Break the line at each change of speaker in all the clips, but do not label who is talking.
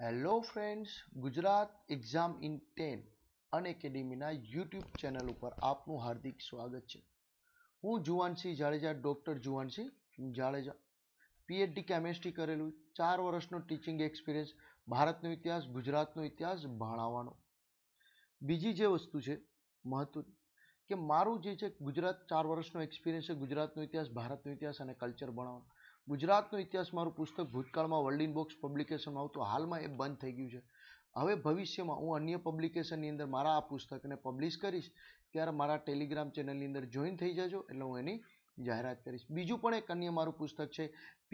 hello friends Gujarat exam in ten અનએકેડેમીના YouTube channel ઉપર આપનું હાર્દિક સ્વાગત છે હું Juvansinh Jadeja doctor Juvansinh Jadeja PhD chemistry કરેલું ચાર વર્ષનો ટીચિંગ એક્સપિરિયન્સ ભારતનો ઇતિહાસ ગુજરાતનો ઇતિહાસ ભણાવવાનો બીજી જે વસ્તુ છે મહત્વની કે મારું જે છે ગુજરાત ચાર વર્ષનો એક્સપિરિયન્સ છે ગુજરાતનો ઇતિહાસ ભારતનો ઇતિહાસ અને કલ્ચર ભણાવવાનો ગુજરાતનો ઇતિહાસ મારું પુસ્તક ભૂતકાળમાં વર્લ્ડિન બોક્સ પબ્લિકેશનમાં આવતું હાલમાં એ બંધ થઈ ગયું છે હવે ભવિષ્યમાં હું અન્ય પબ્લિકેશનની અંદર મારા આ પુસ્તકને પબ્લિશ કરીશ ત્યારે મારા ટેલિગ્રામ ચેનલની અંદર જોઈન થઈ જજો એટલે હું એની જાહેરાત કરીશ બીજું પણ એક અન્ય મારું પુસ્તક છે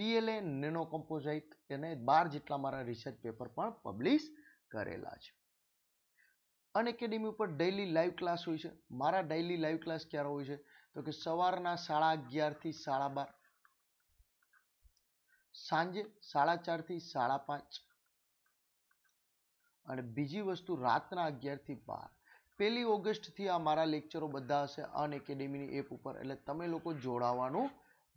પીએલએ નેનો કમ્પોઝાઇટ એને બાર જેટલા મારા રિસર્ચ પેપર પણ પબ્લિશ કરેલા છે અન એકેડેમી ઉપર ડેઇલી લાઈવ ક્લાસ હોય છે મારા ડેઇલી લાઈવ ક્લાસ ક્યારે હોય છે તો કે સવારના સાડા અગિયારથી સાડા બાર સાંજે સાડા ચારથી સાડા પાંચ અને બીજી વસ્તુ રાતના અગિયારથી બાર પહેલી ઓગસ્ટથી આ મારા લેક્ચરો બધા હશે અન એકેડેમીની એપ ઉપર એટલે તમે લોકો જોડાવાનું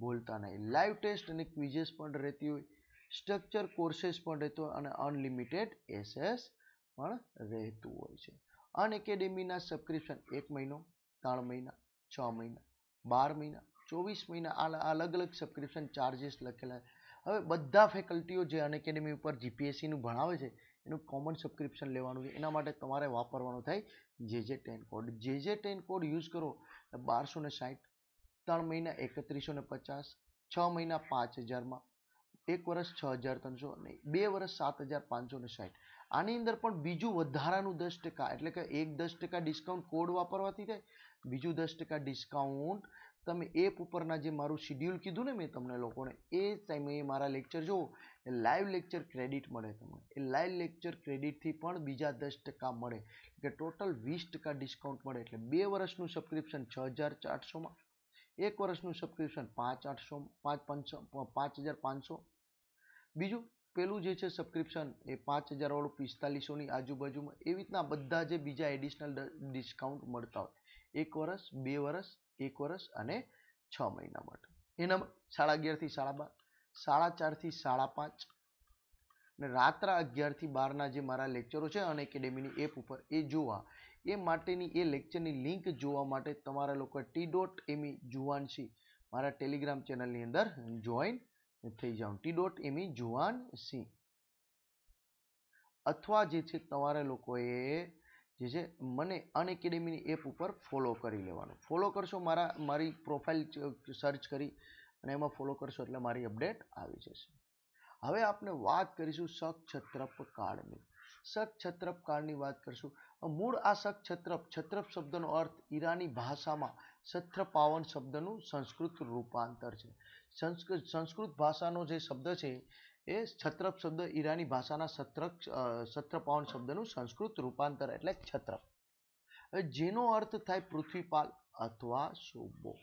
ભૂલતા નહીં લાઈવ ટેસ્ટ અને ક્વિઝિસ પણ રહેતી હોય સ્ટ્રક્ચર કોર્સેસ પણ રહેતો હોય અને અનલિમિટેડ એસેસ પણ રહેતું હોય છે અન એકેડેમીના સબસ્ક્રિપ્શન એક મહિનો ત્રણ મહિના છ મહિના બાર મહિના ચોવીસ મહિના અલગ અલગ સબસ્ક્રિપ્શન ચાર્જિસ લખેલા હવે બધા ફેકલ્ટીઓ જે અન એકેડેમી ઉપર જીપીએસસીનું ભણાવે છે એનું કોમન સબસ્ક્રિપ્શન લેવાનું છે એના માટે તમારે વાપરવાનો થાય જે જે ટેન કોડ જે જે ટેન કોડ યુઝ કરો બારસો ને સાઠ ત્રણ મહિના એકત્રીસો ને પચાસ છ મહિના પાંચ હજારમાં એક વર્ષ છ હજાર ત્રણસો અને બે વર્ષ સાત હજાર પાંચસો ને સાઠ આની અંદર પણ બીજું વધારાનું દસ ટકા એટલે કે એક દસ ટકા ડિસ્કાઉન્ટ કોડ વાપરવાથી થાય બીજું દસ ટકા ડિસ્કાઉન્ટ તમે એપ ઉપરના જે મારું શિડ્યુલ કીધું ને મેં તમને લોકોને એ ટાઈમે મારા લેક્ચર જુઓ એ લાઈવ લેક્ચર ક્રેડિટ મળે તમને એ લાઈવ લેક્ચર ક્રેડિટથી પણ બીજા દસ ટકા મળે કે ટોટલ વીસ ટકા ડિસ્કાઉન્ટ મળે એટલે બે વર્ષનું સબસ્ક્રિપ્શન છ હજાર ચારસોમાં એક વર્ષનું સબસ્ક્રિપ્શન પાંચ આઠસો પાંચ પાંચસો પાંચ હજાર પાંચસો બીજું પેલું જે છે સબસ્ક્રિપ્શન એ પાંચ હજારવાળું પિસ્તાલીસોની આજુબાજુમાં એવી રીતના બધા જે બીજા એડિશનલ ડિસ્કાઉન્ટ મળતા હોય એક વર્ષ બે વર્ષ એક વર્ષ અને છ મહિના માટે એના સાડા અગિયારથી સાડા બાર સાડા ચારથી સાડા પાંચ અને રાત્રા અગિયારથી બારના જે મારા લેક્ચરો છે અને એકેડેમીની એપ ઉપર એ જોવા એ માટેની એ લેક્ચરની લિંક જોવા માટે તમારા લોકો ટી ડોટ એમી જુવાન જુવાનસી મારા ટેલિગ્રામ ચેનલની અંદર જોઈન થઈ જાઓ ટી ડોટ એમી e જુવાનસી અથવા જે છે તમારા લોકોએ જે છે મને અન એપ ઉપર ફોલો કરી લેવાનું ફોલો કરશો મારા મારી પ્રોફાઇલ સર્ચ કરી અને એમાં ફોલો કરશો એટલે મારી અપડેટ આવી જશે હવે આપણે વાત કરીશું સક્ષત્રપ કાર્ડની સક્ષત્રપ કાળની વાત કરીશું મૂળ આ સક્ષત્રપ છત્રપ શબ્દનો અર્થ ઈરાની ભાષામાં સત્રપાવન શબ્દનું સંસ્કૃત રૂપાંતર છે સંસ્કૃત સંસ્કૃત ભાષાનો જે શબ્દ છે એ છત્રપ શબ્દ ઈરાની ભાષાના સત્રક સત્રપાવન શબ્દનું સંસ્કૃત રૂપાંતર એટલે છત્રપ જેનો અર્થ થાય પૃથ્વીપાલ અથવા સોબો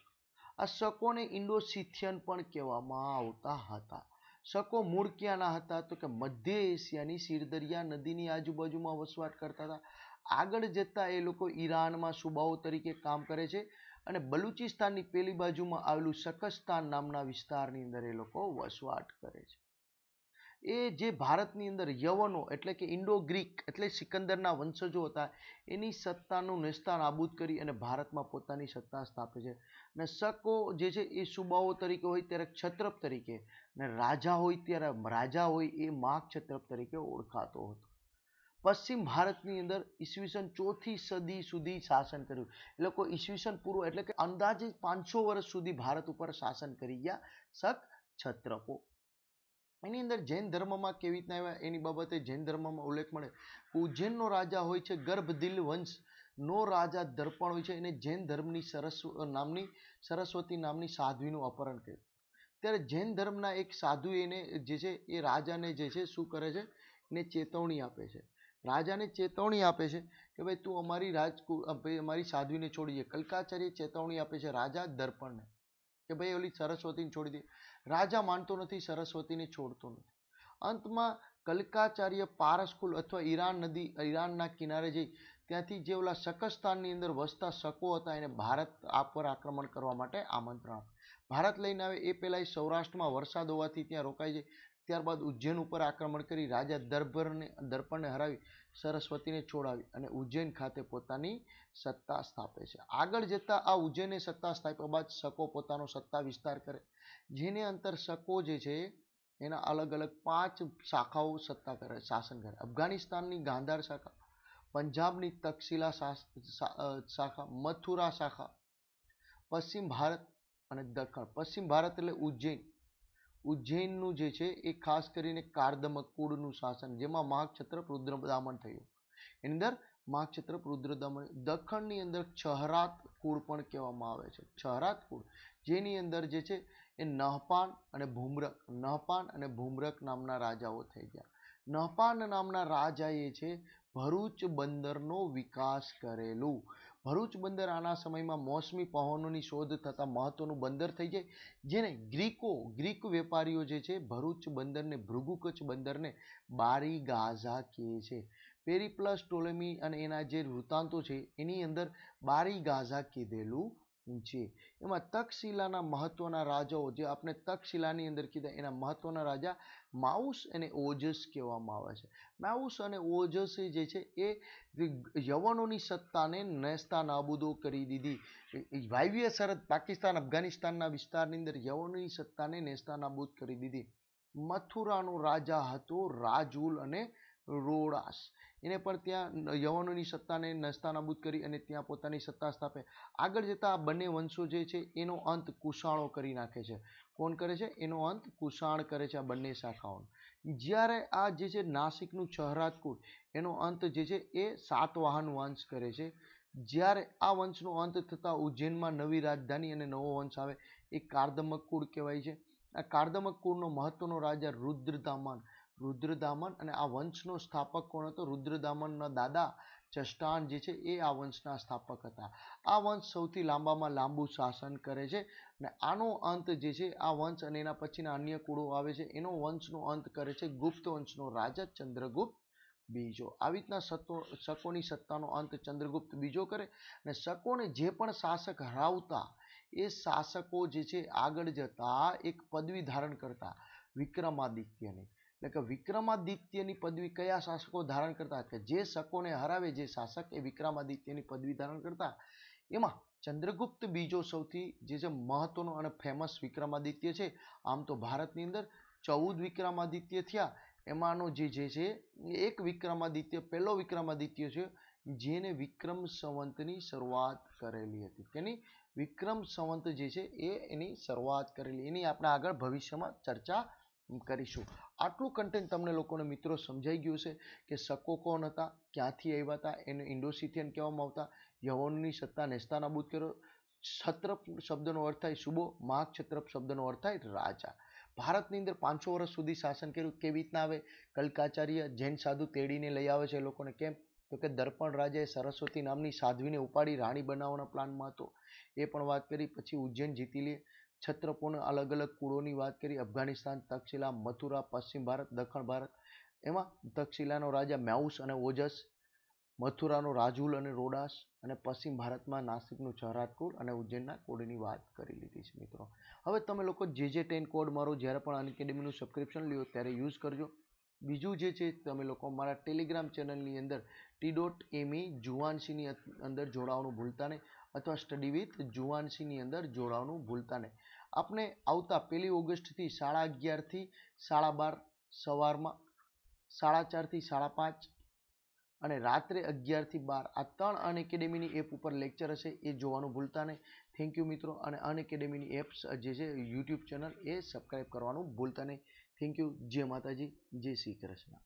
આ શકોને ઇન્ડો સિથિયન પણ કહેવામાં આવતા હતા શકો મૂળ ક્યાંના હતા તો કે મધ્ય એશિયાની સિરદરિયા નદીની આજુબાજુમાં વસવાટ કરતા હતા આગળ જતા એ લોકો ઈરાનમાં સુબાઓ તરીકે કામ કરે છે અને બલુચિસ્તાનની પેલી બાજુમાં આવેલું શકસ્તાન નામના વિસ્તારની અંદર એ લોકો વસવાટ કરે છે એ જે ભારતની અંદર યવનો એટલે કે ઇન્ડો ગ્રીક એટલે સિકંદરના વંશજો હતા એની સત્તાનું નેસ્તા આબૂદ કરી અને ભારતમાં પોતાની સત્તા સ્થાપે છે અને શકો જે છે એ સુબાઓ તરીકે હોય ત્યારે ક્ષત્રપ તરીકે અને રાજા હોય ત્યારે રાજા હોય એ માગ મહાક્ષત્રપ તરીકે ઓળખાતો હતો પશ્ચિમ ભારતની અંદર ઈસવીસન ચોથી સદી સુધી શાસન કર્યું એ લોકો ઈસવીસન પૂર્વ એટલે કે અંદાજે પાંચસો વર્ષ સુધી ભારત ઉપર શાસન કરી ગયા શક છત્રપો એની અંદર જૈન ધર્મમાં કેવી રીતના આવ્યા એની બાબતે જૈન ધર્મમાં ઉલ્લેખ મળે ઉજ્જૈનનો રાજા હોય છે ગર્ભદિલ વંશ નો રાજા દર્પણ હોય છે એને જૈન ધર્મની સરસ્વ નામની સરસ્વતી નામની સાધ્વીનું અપહરણ કર્યું ત્યારે જૈન ધર્મના એક સાધુ એને જે છે એ રાજાને જે છે શું કરે છે એને ચેતવણી આપે છે રાજાને ચેતવણી આપે છે કે ભાઈ તું અમારી રાજકુ અમારી સાધ્વીને છોડીએ કલકાચાર્ય ચેતવણી આપે છે રાજા દર્પણને કે ભાઈ ઓલી સરસ્વતીને છોડી દે રાજા માનતો નથી સરસ્વતીને છોડતો નથી અંતમાં કલકાચાર્ય પારસકુલ અથવા ઈરાન નદી ઈરાનના કિનારે જઈ ત્યાંથી જે ઓલા શકસ્તાનની અંદર વસતા શકો હતા એને ભારત આ પર આક્રમણ કરવા માટે આમંત્રણ ભારત લઈને આવે એ પહેલાં એ સૌરાષ્ટ્રમાં વરસાદ હોવાથી ત્યાં રોકાઈ જાય ત્યારબાદ ઉજ્જૈન ઉપર આક્રમણ કરી રાજા દર્ભરને દર્પણને હરાવી સરસ્વતીને છોડાવી અને ઉજ્જૈન ખાતે પોતાની સત્તા સ્થાપે છે આગળ જતાં આ ઉજ્જૈને સત્તા સ્થાપ્યા બાદ શકો પોતાનો સત્તા વિસ્તાર કરે જેને અંતર શકો જે છે એના અલગ અલગ પાંચ શાખાઓ સત્તા કરે શાસન કરે અફઘાનિસ્તાનની ગાંધાર શાખા પંજાબની તક્ષશિલા શાખા મથુરા શાખા પશ્ચિમ ભારત અને દક્ષિણ પશ્ચિમ ભારત એટલે ઉજ્જૈન ઉજ્જૈનનું જે છે એ ખાસ કરીને કાર્દમક કુળનું શાસન જેમાં મહાક્ષત્રપ રુદ્ર થયું એની અંદર માગછત્ર રુદ્ર દખણની અંદર છહરાત કુળ પણ કહેવામાં આવે છે છહરાત કુળ જેની અંદર જે છે એ નહપાન અને ભૂમરક નહપાન અને ભૂમરક નામના રાજાઓ થઈ ગયા નહપાન નામના રાજાએ છે ભરૂચ બંદરનો વિકાસ કરેલું ભરૂચ બંદર આના સમયમાં મોસમી પવનોની શોધ થતાં મહત્વનું બંદર થઈ જાય જેને ગ્રીકો ગ્રીક વેપારીઓ જે છે ભરૂચ બંદરને ભૃગુ કચ્છ બંદરને બારી ગાઝા કહે છે પેરી પ્લસ ટોલેમી અને એના જે વૃત્તાંતો છે એની અંદર બારી ગાઝા કીધેલું છે એમાં તક્ષશિલાના મહત્વના રાજાઓ જે આપણે તક્ષશિલાની અંદર કીધા એના મહત્વના રાજા માઉસ અને ઓજસ કહેવામાં આવે છે માઉસ અને ઓજસ જે છે એ યવનોની સત્તાને નેસ્તા નાબૂદો કરી દીધી વાયવ્ય સરહદ પાકિસ્તાન અફઘાનિસ્તાનના વિસ્તારની અંદર યવનોની સત્તાને નેસ્તા નાબૂદ કરી દીધી મથુરાનો રાજા હતો રાજુલ અને રોડાસ એને પણ ત્યાં યવનોની સત્તાને નસ્તાનાબૂદ કરી અને ત્યાં પોતાની સત્તા સ્થાપે આગળ જતા આ બંને વંશો જે છે એનો અંત કુષાણો કરી નાખે છે કોણ કરે છે એનો અંત કુષાણ કરે છે આ બંને શાખાઓનો જ્યારે આ જે છે નાસિકનું ચહરાતકુટ એનો અંત જે છે એ સાતવાહન વંશ કરે છે જ્યારે આ વંશનો અંત થતાં ઉજ્જૈનમાં નવી રાજધાની અને નવો વંશ આવે એ કાર્દમક કુળ કહેવાય છે આ કાર્દમક કુળનો મહત્વનો રાજા રુદ્રદામાન રુદ્રદામન અને આ વંશનો સ્થાપક કોણ હતો રુદ્રદામનના દાદા ચષ્ટાન જે છે એ આ વંશના સ્થાપક હતા આ વંશ સૌથી લાંબામાં લાંબુ શાસન કરે છે અને આનો અંત જે છે આ વંશ અને એના પછીના અન્ય કુળો આવે છે એનો વંશનો અંત કરે છે ગુપ્ત વંશનો રાજા ચંદ્રગુપ્ત બીજો આવી રીતના સતો શકોની સત્તાનો અંત ચંદ્રગુપ્ત બીજો કરે અને શકોને જે પણ શાસક હરાવતા એ શાસકો જે છે આગળ જતા એક પદવી ધારણ કરતા વિક્રમાદિત્યની એટલે કે વિક્રમાદિત્યની પદવી કયા શાસકો ધારણ કરતા કે જે શકોને હરાવે જે શાસક એ વિક્રમાદિત્યની પદવી ધારણ કરતા એમાં ચંદ્રગુપ્ત બીજો સૌથી જે છે મહત્વનો અને ફેમસ વિક્રમાદિત્ય છે આમ તો ભારતની અંદર ચૌદ વિક્રમાદિત્ય થયા એમાંનો જે જે છે એક વિક્રમાદિત્ય પહેલો વિક્રમાદિત્ય છે જેને વિક્રમ સંવંતની શરૂઆત કરેલી હતી તેની વિક્રમ સંવંત જે છે એ એની શરૂઆત કરેલી એની આપણે આગળ ભવિષ્યમાં ચર્ચા કરીશું આટલું કન્ટેન્ટ તમને લોકોને મિત્રો સમજાઈ ગયું છે કે શકો કોણ હતા ક્યાંથી આવ્યા હતા એને ઇન્ડોસિથિયન કહેવામાં આવતા યવનની સત્તા નેસ્તાનાબૂદ કર્યો છત્રપ શબ્દનો અર્થ થાય શુભો માઘ છત્રપ શબ્દનો અર્થ થાય રાજા ભારતની અંદર પાંચસો વર્ષ સુધી શાસન કર્યું કેવી રીતના આવે કલકાચાર્ય જૈન સાધુ તેડીને લઈ આવે છે લોકોને કેમ તો કે દર્પણ રાજાએ સરસ્વતી નામની સાધ્વીને ઉપાડી રાણી બનાવવાના પ્લાનમાં હતો એ પણ વાત કરી પછી ઉજ્જૈન જીતી લે છત્રપોના અલગ અલગ કુળોની વાત કરી અફઘાનિસ્તાન તક્ષશિલા મથુરા પશ્ચિમ ભારત દક્ષિણ ભારત એમાં તક્ષિલાનો રાજા મ્યાઉસ અને ઓજસ મથુરાનો રાજુલ અને રોડાસ અને પશ્ચિમ ભારતમાં નાસિકનું ચહરાટપુર અને ઉજ્જૈનના કોડની વાત કરી લીધી છે મિત્રો હવે તમે લોકો જે જે ટેન કોડ મારો જ્યારે પણ અનકેડેમીનું સબસ્ક્રિપ્શન લ્યો ત્યારે યુઝ કરજો બીજું જે છે તમે લોકો મારા ટેલિગ્રામ ચેનલની અંદર ટી ડોટ એમઈ e જુવાનસીની અંદર જોડાવાનું ભૂલતા નહીં અથવા સ્ટડી વિથ જુવાનસિંહની અંદર જોડાવાનું ભૂલતા નહીં આપણે આવતા પહેલી ઓગસ્ટથી સાડા અગિયારથી સાડા બાર સવારમાં સાડા ચારથી સાડા પાંચ અને રાત્રે અગિયારથી બાર આ ત્રણ અન એપ ઉપર લેક્ચર હશે એ જોવાનું ભૂલતા નહીં થેન્ક યુ મિત્રો અને અનએકેડેમીની એપ્સ જે છે યુટ્યુબ ચેનલ એ સબસ્ક્રાઈબ કરવાનું ભૂલતા નહીં થેન્ક યુ જય માતાજી જય શ્રી કૃષ્ણ